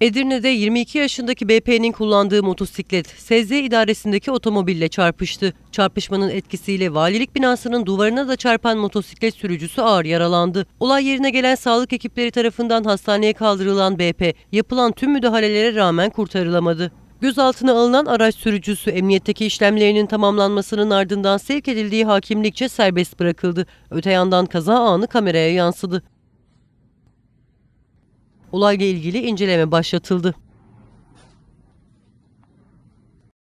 Edirne'de 22 yaşındaki BP'nin kullandığı motosiklet SZ idaresindeki otomobille çarpıştı. Çarpışmanın etkisiyle valilik binasının duvarına da çarpan motosiklet sürücüsü ağır yaralandı. Olay yerine gelen sağlık ekipleri tarafından hastaneye kaldırılan BP yapılan tüm müdahalelere rağmen kurtarılamadı. Gözaltına alınan araç sürücüsü emniyetteki işlemlerinin tamamlanmasının ardından sevk edildiği hakimlikçe serbest bırakıldı. Öte yandan kaza anı kameraya yansıdı. Olayla ilgili inceleme başlatıldı.